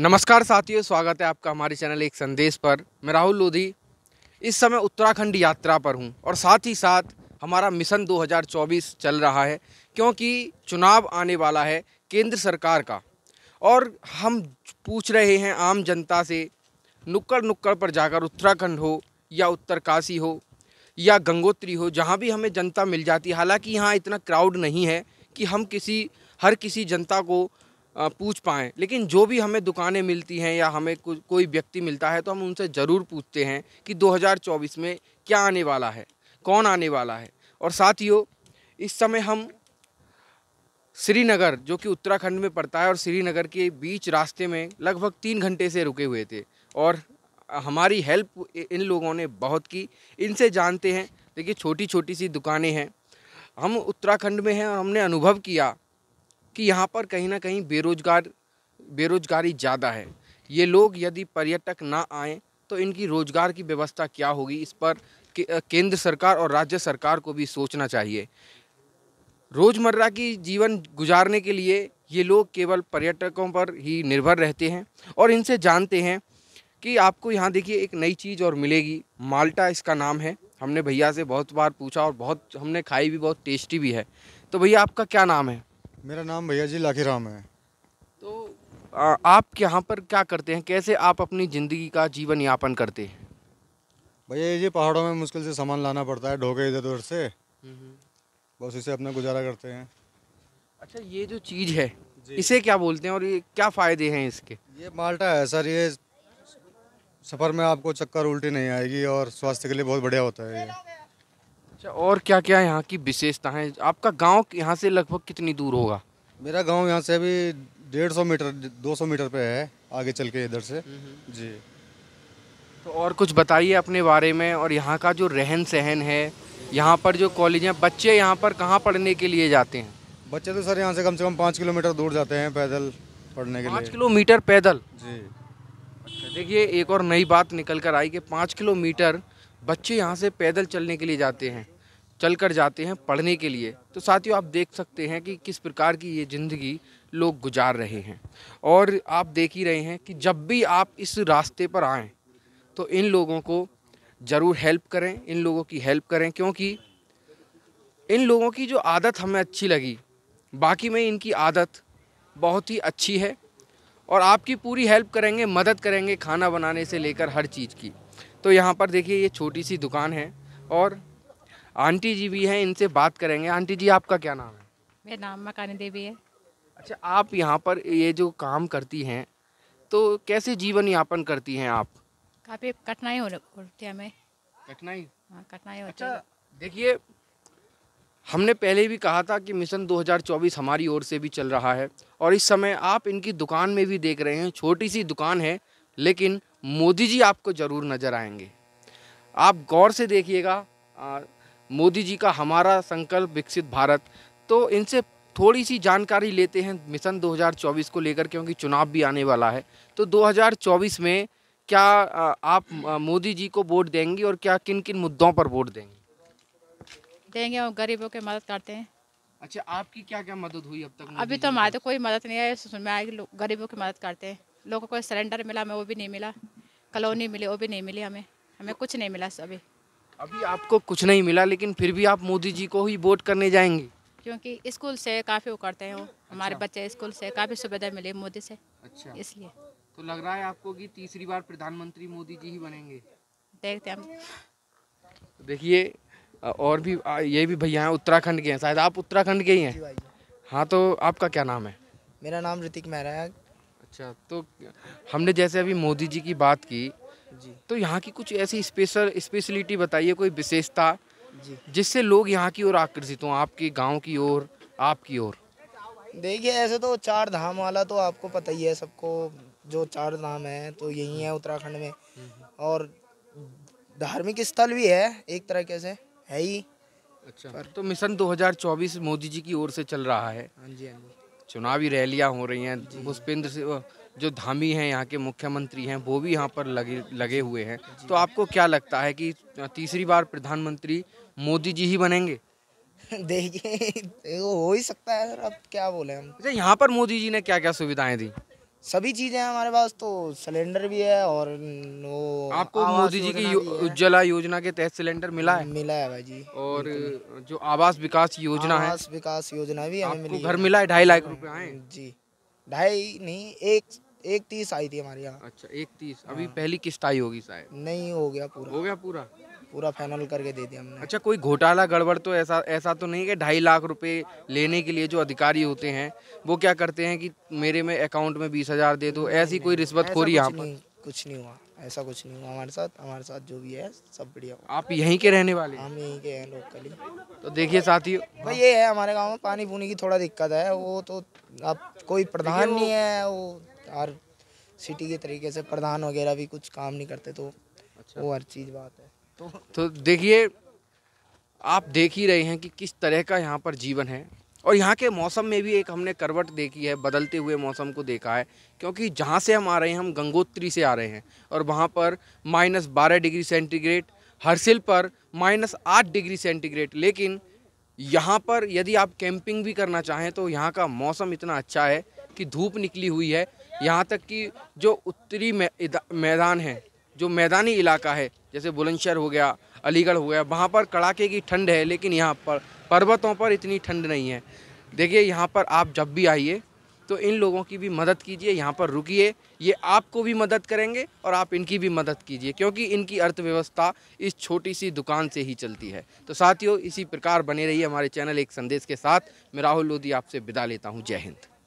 नमस्कार साथियों स्वागत है आपका हमारे चैनल एक संदेश पर मैं राहुल लोधी इस समय उत्तराखंड यात्रा पर हूं और साथ ही साथ हमारा मिशन 2024 चल रहा है क्योंकि चुनाव आने वाला है केंद्र सरकार का और हम पूछ रहे हैं आम जनता से नुक्कड़ नुक्कड़ पर जाकर उत्तराखंड हो या उत्तरकाशी हो या गंगोत्री हो जहाँ भी हमें जनता मिल जाती है हालाँकि यहाँ इतना क्राउड नहीं है कि हम किसी हर किसी जनता को पूछ पाएँ लेकिन जो भी हमें दुकानें मिलती हैं या हमें को, कोई व्यक्ति मिलता है तो हम उनसे ज़रूर पूछते हैं कि 2024 में क्या आने वाला है कौन आने वाला है और साथियों इस समय हम श्रीनगर जो कि उत्तराखंड में पड़ता है और श्रीनगर के बीच रास्ते में लगभग तीन घंटे से रुके हुए थे और हमारी हेल्प इन लोगों ने बहुत की इनसे जानते हैं देखिए छोटी छोटी सी दुकानें हैं हम उत्तराखंड में हैं और हमने अनुभव किया कि यहाँ पर कहीं ना कहीं बेरोजगार बेरोजगारी ज़्यादा है ये लोग यदि पर्यटक ना आए तो इनकी रोजगार की व्यवस्था क्या होगी इस पर केंद्र सरकार और राज्य सरकार को भी सोचना चाहिए रोज़मर्रा की जीवन गुजारने के लिए ये लोग केवल पर्यटकों पर ही निर्भर रहते हैं और इनसे जानते हैं कि आपको यहाँ देखिए एक नई चीज़ और मिलेगी माल्टा इसका नाम है हमने भैया से बहुत बार पूछा और बहुत हमने खाई भी बहुत टेस्टी भी है तो भैया आपका क्या नाम है मेरा नाम भैया जी लाखी राम है तो आ, आप यहाँ पर क्या करते हैं कैसे आप अपनी ज़िंदगी का जीवन यापन करते हैं भैया जी पहाड़ों में मुश्किल से सामान लाना पड़ता है ढोके इधर उधर से हम्म, हम्म। बस इसे अपना गुजारा करते हैं अच्छा ये जो चीज़ है इसे क्या बोलते हैं और ये क्या फ़ायदे हैं इसके ये माल्टा है सर ये सफ़र में आपको चक्कर उल्टी नहीं आएगी और स्वास्थ्य के लिए बहुत बढ़िया होता है ये अच्छा और क्या क्या यहाँ की विशेषताएं आपका गांव यहाँ से लगभग कितनी दूर होगा मेरा गांव यहाँ से अभी डेढ़ सौ मीटर दो सौ मीटर पे है आगे चल के इधर से हम्म, हम्म। जी तो और कुछ बताइए अपने बारे में और यहाँ का जो रहन सहन है यहाँ पर जो कॉलेज हैं बच्चे यहाँ पर कहाँ पढ़ने के लिए जाते हैं बच्चे तो सर यहाँ से कम से कम पाँच किलोमीटर दूर जाते हैं पैदल पढ़ने के लिए पाँच किलोमीटर पैदल जी अच्छा देखिए एक और नई बात निकल कर आई कि पाँच किलोमीटर बच्चे यहाँ से पैदल चलने के लिए जाते हैं चल कर जाते हैं पढ़ने के लिए तो साथियों आप देख सकते हैं कि किस प्रकार की ये ज़िंदगी लोग गुजार रहे हैं और आप देख ही रहे हैं कि जब भी आप इस रास्ते पर आएँ तो इन लोगों को ज़रूर हेल्प करें इन लोगों की हेल्प करें क्योंकि इन लोगों की जो आदत हमें अच्छी लगी बाकी में इनकी आदत बहुत ही अच्छी है और आपकी पूरी हेल्प करेंगे मदद करेंगे खाना बनाने से लेकर हर चीज़ की तो यहाँ पर देखिए ये छोटी सी दुकान है और आंटी जी भी हैं इनसे बात करेंगे आंटी जी आपका क्या नाम है मेरा नाम मकानी देवी है अच्छा आप यहाँ पर ये जो काम करती हैं तो कैसे जीवन यापन करती हैं आप काफ़ी कठिनाई हो रही है हमें कठिनाई हाँ, कठिनाई अच्छा देखिए हमने पहले भी कहा था कि मिशन 2024 हमारी ओर से भी चल रहा है और इस समय आप इनकी दुकान में भी देख रहे हैं छोटी सी दुकान है लेकिन मोदी जी आपको ज़रूर नज़र आएंगे आप गौर से देखिएगा मोदी जी का हमारा संकल्प विकसित भारत तो इनसे थोड़ी सी जानकारी लेते हैं मिशन 2024 को लेकर क्योंकि चुनाव भी आने वाला है तो 2024 में क्या आप मोदी जी को वोट देंगी और क्या किन किन मुद्दों पर वोट देंगी देंगे और गरीबों की मदद करते हैं अच्छा आपकी क्या क्या मदद हुई अब तक अभी तो हमारे तो कोई मदद नहीं है सुन में आएगी गरीबों की मदद करते हैं लोगों को सिलेंडर मिला हमें वो भी नहीं मिला कलोनी मिली वो भी नहीं मिली हमें हमें कुछ नहीं मिला अभी अभी आपको कुछ नहीं मिला लेकिन फिर भी आप मोदी जी को ही वोट करने जाएंगे क्योंकि स्कूल से काफ़ी वो करते हैं वो अच्छा। बच्चे स्कूल से काफ़ी सुविधा मिली मोदी से अच्छा इसलिए तो लग रहा है आपको कि तीसरी बार प्रधानमंत्री मोदी जी ही बनेंगे देखते हम तो देखिए और भी ये भी भैया हैं उत्तराखंड के हैं शायद आप उत्तराखंड के ही हैं हाँ तो आपका क्या नाम है मेरा नाम ऋतिक मेहरा है अच्छा तो हमने जैसे अभी मोदी जी की बात की जी तो यहाँ की कुछ ऐसी स्पेशल स्पेशलिटी बताइए कोई विशेषता जिससे लोग यहाँ की ओर आकर्षित हों आपके गांव की ओर आपकी ओर देखिए ऐसे तो चार धाम वाला तो आपको पता ही है सबको जो चार धाम है तो यही है उत्तराखंड में हम्म। और धार्मिक स्थल भी है एक तरह से है ही अच्छा पर... तो मिशन 2024 मोदी जी की ओर से चल रहा है हाँ जी हाँ जी चुनावी रैलियां हो रही हैं पुष्पेंद्र सिंह जो धामी हैं यहाँ के मुख्यमंत्री हैं वो भी यहाँ पर लगे लगे हुए हैं तो आपको क्या लगता है कि तीसरी बार प्रधानमंत्री मोदी जी ही बनेंगे देखिए हो ही सकता है सर अब क्या बोले हम अच्छा, यहाँ पर मोदी जी ने क्या क्या सुविधाएं दी सभी चीजें हमारे पास तो सिलेंडर भी है और वो आपको मोदी जी की उज्ज्वला योजना के तहत सिलेंडर मिला है मिला है भाई जी और जो आवास विकास योजना आवास है आवास विकास योजना भी हमें मिली घर मिला है ढाई लाख रुपए आए जी ढाई नहीं एक एक तीस आई थी हमारे यहाँ अच्छा एक तीस अभी हाँ। पहली किस्त आई होगी शायद नहीं हो गया पूरा हो गया पूरा पूरा फाइनल करके दे दिया हमने अच्छा कोई घोटाला गड़बड़ तो ऐसा ऐसा तो नहीं है ढाई लाख रुपए लेने के लिए जो अधिकारी होते हैं वो क्या करते हैं कि मेरे में अकाउंट में बीस हज़ार दे दो ऐसी कोई रिश्वत खोरी यहाँ पर कुछ नहीं हुआ ऐसा कुछ नहीं हुआ हमारे साथ हमारे साथ जो भी है सब बढ़िया आप यहीं के रहने वाले हम यहीं के हैं लोकली तो देखिए साथी भाई ये है हमारे गाँव में पानी पुनी की थोड़ा दिक्कत है वो तो अब कोई प्रधान नहीं है वो हर सिटी के तरीके से प्रधान वगैरह भी कुछ काम नहीं करते तो अच्छा। वो हर चीज़ बात है तो, तो देखिए आप देख ही रहे हैं कि किस तरह का यहाँ पर जीवन है और यहाँ के मौसम में भी एक हमने करवट देखी है बदलते हुए मौसम को देखा है क्योंकि जहाँ से हम आ रहे हैं हम गंगोत्री से आ रहे हैं और वहाँ पर माइनस बारह डिग्री सेंटीग्रेड हरसिल पर माइनस आठ डिग्री सेंटीग्रेड लेकिन यहाँ पर यदि आप कैंपिंग भी करना चाहें तो यहाँ का मौसम इतना अच्छा है कि धूप निकली हुई है यहाँ तक कि जो उत्तरी मैदान है जो मैदानी इलाका है जैसे बुलंदशहर हो गया अलीगढ़ हो गया वहाँ पर कड़ाके की ठंड है लेकिन यहाँ पर पर्वतों पर इतनी ठंड नहीं है देखिए यहाँ पर आप जब भी आइए तो इन लोगों की भी मदद कीजिए यहाँ पर रुकिए ये आपको भी मदद करेंगे और आप इनकी भी मदद कीजिए क्योंकि इनकी अर्थव्यवस्था इस छोटी सी दुकान से ही चलती है तो साथियों इसी प्रकार बने रहिए हमारे चैनल एक संदेश के साथ मैं राहुल लोधी आपसे विदा लेता हूँ जय हिंद